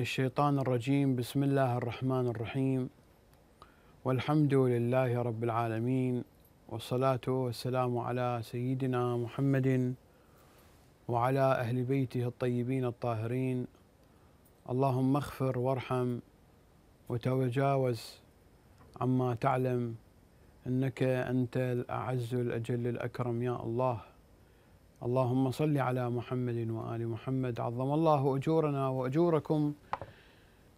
الشيطان الرجيم بسم الله الرحمن الرحيم والحمد لله رب العالمين والصلاة والسلام على سيدنا محمد وعلى أهل بيته الطيبين الطاهرين اللهم اغفر وارحم وتجاوز عما تعلم انك انت الاعز الاجل الاكرم يا الله اللهم صل على محمد وآل محمد عظم الله أجورنا وأجوركم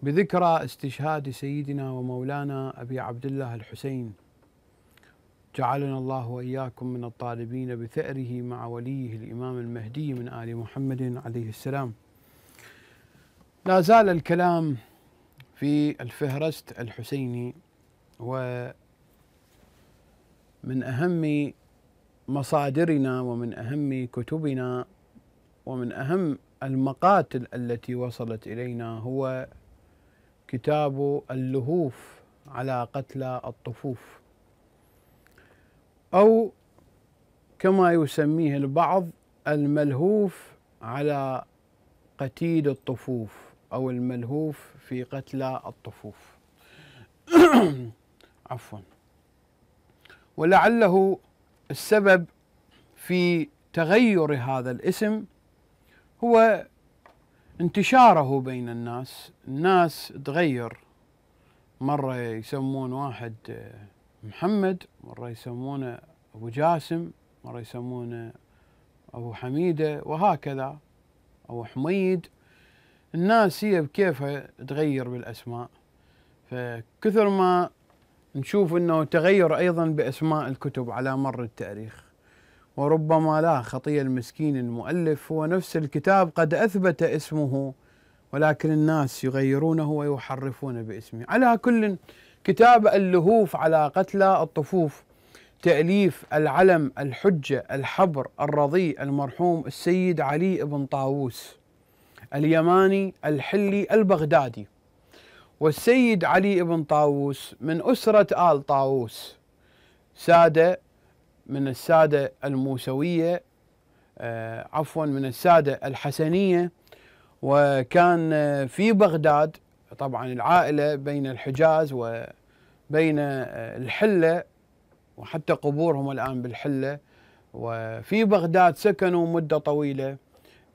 بذكرى استشهاد سيدنا ومولانا أبي عبد الله الحسين جعلنا الله وإياكم من الطالبين بثأره مع وليه الإمام المهدي من آل محمد عليه السلام لا زال الكلام في الفهرست الحسيني ومن أهم مصادرنا ومن أهم كتبنا ومن أهم المقاتل التي وصلت إلينا هو كتاب اللهوف على قتلى الطفوف أو كما يسميه البعض الملهوف على قتيل الطفوف أو الملهوف في قتلى الطفوف عفوا ولعله السبب في تغير هذا الاسم هو انتشاره بين الناس الناس تغير مرة يسمون واحد آه، محمد مرة يسمونه أبو جاسم مرة يسمونه أبو حميدة وهكذا أو حميد الناس هي بكيفها تغير بالأسماء فكثر ما نشوف انه تغير ايضا باسماء الكتب على مر التاريخ وربما لا خطية المسكين المؤلف هو نفس الكتاب قد اثبت اسمه ولكن الناس يغيرونه ويحرفون باسمه على كل كتاب اللهوف على قتلى الطفوف تأليف العلم الحجة الحبر الرضي المرحوم السيد علي بن طاووس اليماني الحلي البغدادي والسيد علي بن طاووس من أسرة آل طاووس سادة من السادة الموسوية آه، عفوا من السادة الحسنية وكان آه، في بغداد طبعا العائلة بين الحجاز وبين آه، الحلة وحتى قبورهم الآن بالحلة وفي بغداد سكنوا مدة طويلة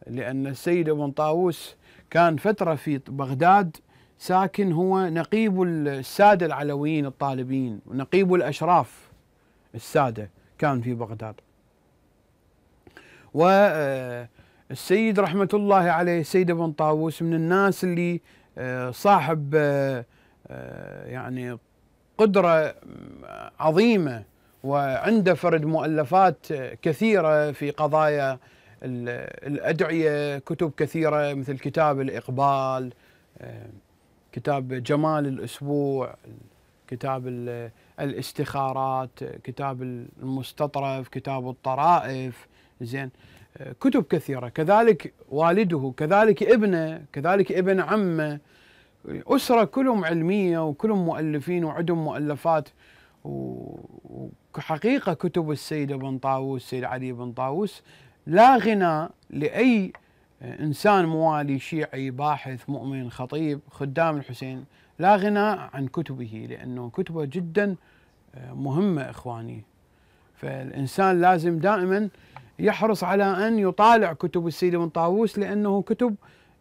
لأن السيد ابن طاووس كان فترة في بغداد ساكن هو نقيب السادة العلويين الطالبيين ونقيب الأشراف السادة كان في بغداد والسيد آه، رحمة الله عليه السيد ابن طاووس من الناس اللي آه، صاحب آه، يعني قدرة عظيمة وعنده فرد مؤلفات كثيرة في قضايا الأدعية كتب كثيرة مثل كتاب الإقبال كتاب جمال الاسبوع كتاب الاستخارات كتاب المستطرف كتاب الطرائف زين كتب كثيره كذلك والده كذلك ابنه كذلك ابن عمه اسره كلهم علميه وكلهم مؤلفين وعندهم مؤلفات وحقيقه كتب السيد ابن طاووس السيد علي بن طاووس لا غنى لاي انسان موالي شيعي باحث مؤمن خطيب خدام الحسين لا غنى عن كتبه لانه كتبه جدا آه، مهمه اخواني فالانسان لازم دائما يحرص على ان يطالع كتب السيد بن طاووس لانه كتب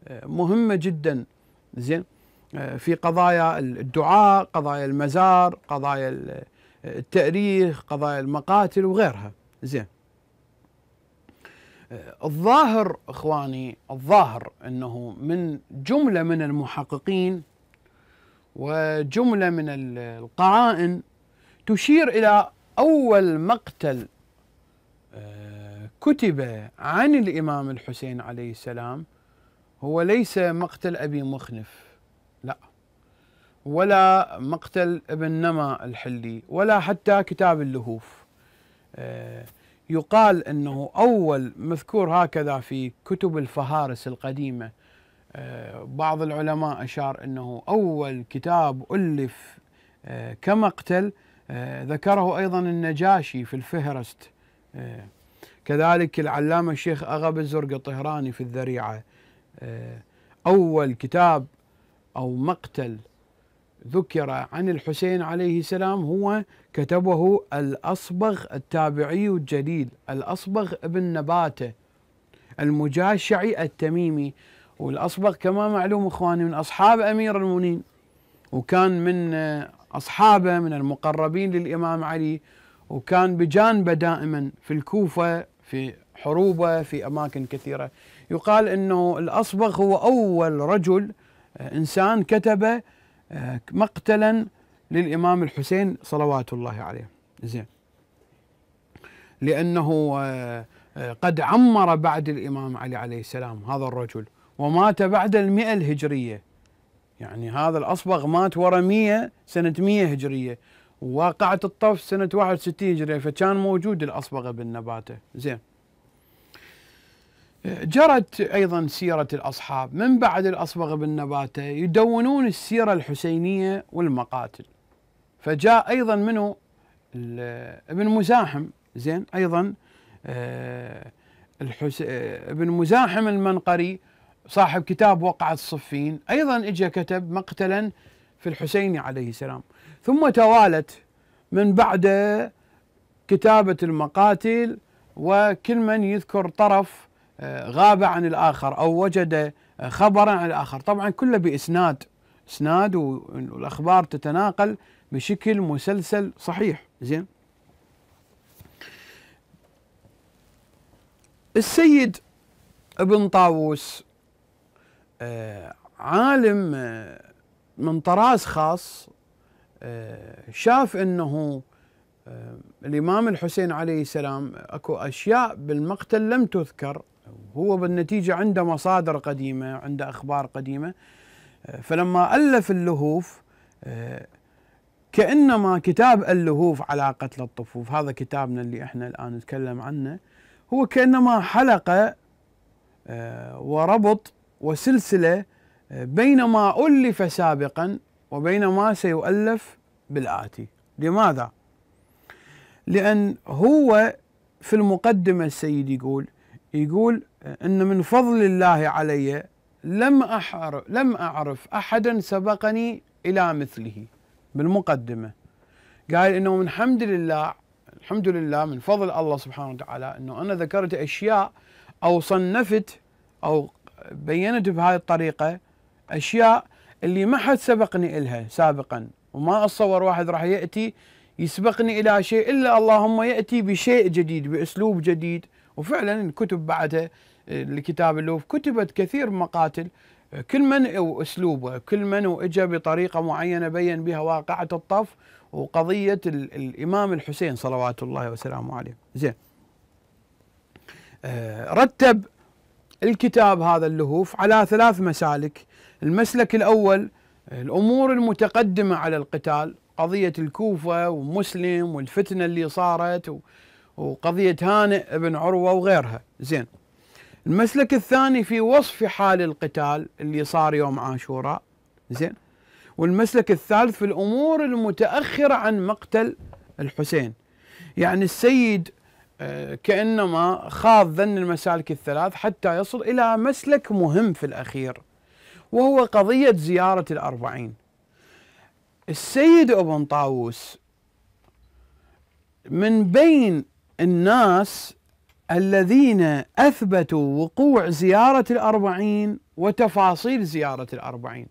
آه، مهمه جدا زين آه، في قضايا الدعاء، قضايا المزار، قضايا التاريخ، قضايا المقاتل وغيرها زين الظاهر اخواني الظاهر انه من جمله من المحققين وجمله من القرائن تشير الى اول مقتل آه، كتب عن الامام الحسين عليه السلام هو ليس مقتل ابي مخنف لا ولا مقتل ابن نما الحلي ولا حتى كتاب اللهوف آه، يقال انه اول مذكور هكذا في كتب الفهارس القديمه آه، بعض العلماء اشار انه اول كتاب الف آه، كمقتل آه، ذكره ايضا النجاشي في الفهرست كذلك العلامه الشيخ اغب الزرق الطهراني في الذريعه اول كتاب او مقتل ذكر عن الحسين عليه السلام هو كتبه الأصبغ التابعي الجليل الأصبغ ابن نباتة المجاشعي التميمي والأصبغ كما معلوم إخواني من أصحاب أمير المؤمنين وكان من أصحابه من المقربين للإمام علي وكان بجانبه دائما في الكوفة في حروبه في أماكن كثيرة يقال أنه الأصبغ هو أول رجل آه، إنسان كتب مقتلا للامام الحسين صلوات الله عليه زين لانه آه، آه، قد عمر بعد الامام علي عليه السلام هذا الرجل ومات بعد المئة الهجرية يعني هذا الأصبغ مات ورا 100 سنة 100 هجرية وواقعة الطف سنة 61 هجرية فكان موجود الأصبغة بالنباتة زين جرت ايضا سيره الاصحاب من بعد الاصبغ بن نباته يدونون السيره الحسينيه والمقاتل فجاء ايضا منه ابن مزاحم زين ايضا آه، الحس... آه، ابن مزاحم المنقري صاحب كتاب وقعة الصفين ايضا اجى كتب مقتلا في الحسين عليه السلام ثم توالت من بعد كتابه المقاتل وكل من يذكر طرف آه، غاب عن الآخر أو وجد آه، خبرا عن الآخر طبعا كله بإسناد إسناد والأخبار تتناقل بشكل مسلسل صحيح زين السيد ابن طاووس آه، عالم من طراز خاص شاف انه الامام الحسين عليه السلام اكو اشياء بالمقتل لم تذكر هو بالنتيجة عنده مصادر قديمة عنده أخبار قديمة آه، فلما ألف اللهوف آه، كأنما كتاب اللهوف على قتل الطفوف هذا كتابنا اللي احنا الآن نتكلم عنه هو كأنما حلقة آه، وربط وسلسلة بين ما ألف سابقا وبين ما سيؤلف بالآتي لماذا؟ لأن هو في المقدمة السيد يقول يقول ان من فضل الله علي لم أحر لم اعرف احدا سبقني الى مثله بالمقدمه قال انه من حمد لله الحمد لله من فضل الله سبحانه وتعالى انه انا ذكرت اشياء او صنفت او بينت بهاي الطريقه اشياء اللي ما حد سبقني الها سابقا وما اتصور واحد راح ياتي يسبقني الى شيء الا اللهم ياتي بشيء جديد باسلوب جديد وفعلا الكتب بعدها لكتاب اللوف كتبت كثير مقاتل كل من اسلوبه كل من واجا بطريقه معينه بين بها واقعه الطف وقضيه الامام الحسين صلوات الله وسلامه عليه زين آه، رتب الكتاب هذا اللهوف على ثلاث مسالك المسلك الاول الامور المتقدمه على القتال قضيه الكوفه ومسلم والفتنه اللي صارت وقضيه هانئ بن عروه وغيرها زين المسلك الثاني في وصف حال القتال اللي صار يوم عاشوراء زين والمسلك الثالث في الامور المتاخره عن مقتل الحسين يعني السيد آه، كانما خاض ذن المسالك الثلاث حتى يصل الى مسلك مهم في الاخير وهو قضيه زياره الاربعين السيد ابن طاووس من بين الناس الذين أثبتوا وقوع زيارة الأربعين وتفاصيل زيارة الأربعين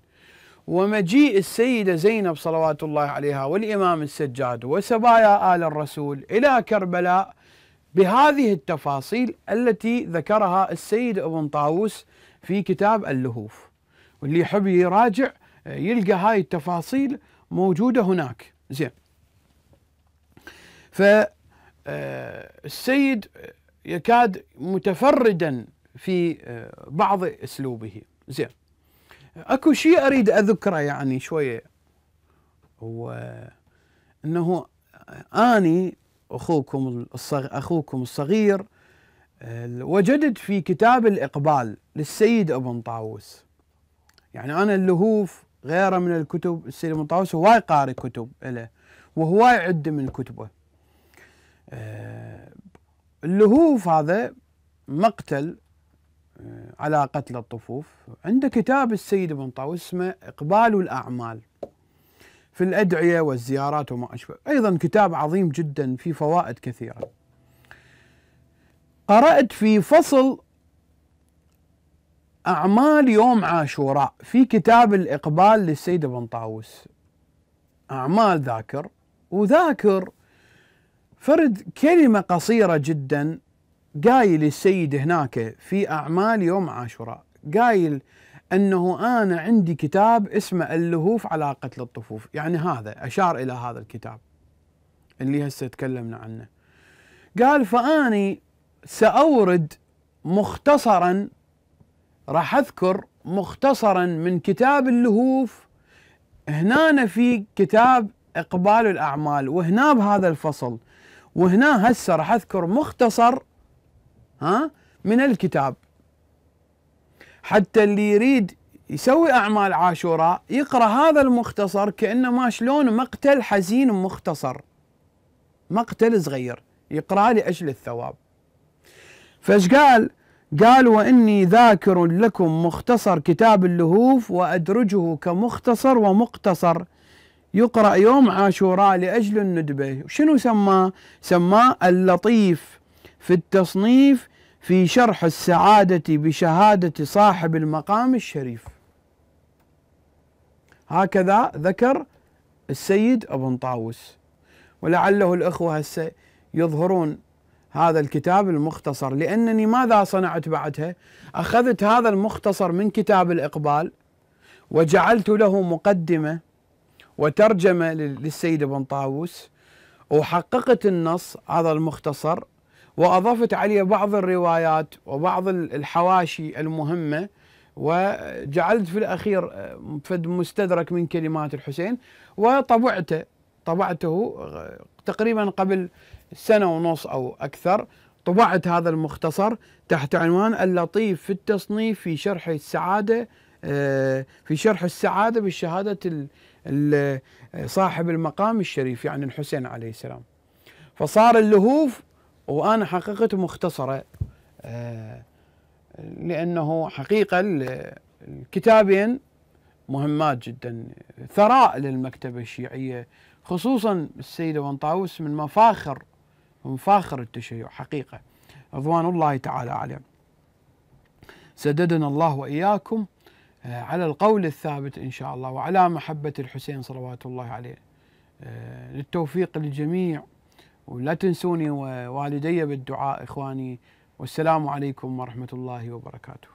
ومجيء السيدة زينب صلوات الله عليها والإمام السجاد وسبايا آل الرسول إلى كربلاء بهذه التفاصيل التي ذكرها السيد ابن طاووس في كتاب اللهوف واللي يحب يراجع يلقى هاي التفاصيل موجودة هناك زين فالسيد آه، يكاد متفردا في آه، بعض اسلوبه زين اكو شيء اريد اذكره يعني شويه هو انه اني اخوكم الصغ... اخوكم الصغير آه، وجدت في كتاب الاقبال للسيد ابن طاووس يعني انا اللهوف غيره من الكتب السيد ابن طاووس هواي قاري كتب له وهواي عده من كتبه آه، اللهوف هذا مقتل آه، على قتل الطفوف عنده كتاب السيد ابن طاووس اسمه إقبال الأعمال في الأدعية والزيارات وما أشبه أيضا كتاب عظيم جدا فيه فوائد كثيرة قرأت في فصل أعمال يوم عاشوراء في كتاب الإقبال للسيد ابن طاووس أعمال ذاكر وذاكر فرد كلمة قصيرة جدا قايل السيد هناك في أعمال يوم عاشوراء قايل أنه أنا عندي كتاب اسمه اللهوف على قتل الطفوف يعني هذا أشار إلى هذا الكتاب اللي هسه تكلمنا عنه قال فأني سأورد مختصرا راح أذكر مختصرا من كتاب اللهوف هنا في كتاب إقبال الأعمال وهنا بهذا الفصل وهنا هسه راح اذكر مختصر ها من الكتاب حتى اللي يريد يسوي اعمال عاشوراء يقرا هذا المختصر كانه ما شلون مقتل حزين مختصر مقتل صغير يقرا لاجل الثواب فايش قال؟ قال واني ذاكر لكم مختصر كتاب اللهوف وادرجه كمختصر ومقتصر يقرأ يوم عاشوراء لأجل الندبة شنو سماه؟ سماه اللطيف في التصنيف في شرح السعادة بشهادة صاحب المقام الشريف هكذا ذكر السيد ابن طاووس ولعله الأخوة هسه يظهرون هذا الكتاب المختصر لأنني ماذا صنعت بعدها أخذت هذا المختصر من كتاب الإقبال وجعلت له مقدمة وترجمة للسيد ابن طاووس وحققت النص هذا المختصر وأضفت عليه بعض الروايات وبعض الحواشي المهمة وجعلت في الأخير آه، فد مستدرك من كلمات الحسين وطبعته طبعته آه، تقريبا قبل سنة ونص أو أكثر طبعت هذا المختصر تحت عنوان اللطيف في التصنيف في شرح السعادة آه، في شرح السعادة بالشهادة صاحب المقام الشريف يعني الحسين عليه السلام فصار اللهوف وانا حقيقه مختصره آه، لانه حقيقه الكتابين مهمات جدا ثراء للمكتبه الشيعيه خصوصا السيده وانطاوس من مفاخر مفاخر التشيع حقيقه رضوان الله تعالى عليه سددنا الله واياكم آه، على القول الثابت إن شاء الله وعلى محبة الحسين صلوات الله عليه آه، للتوفيق للجميع ولا تنسوني ووالدي بالدعاء إخواني والسلام عليكم ورحمة الله وبركاته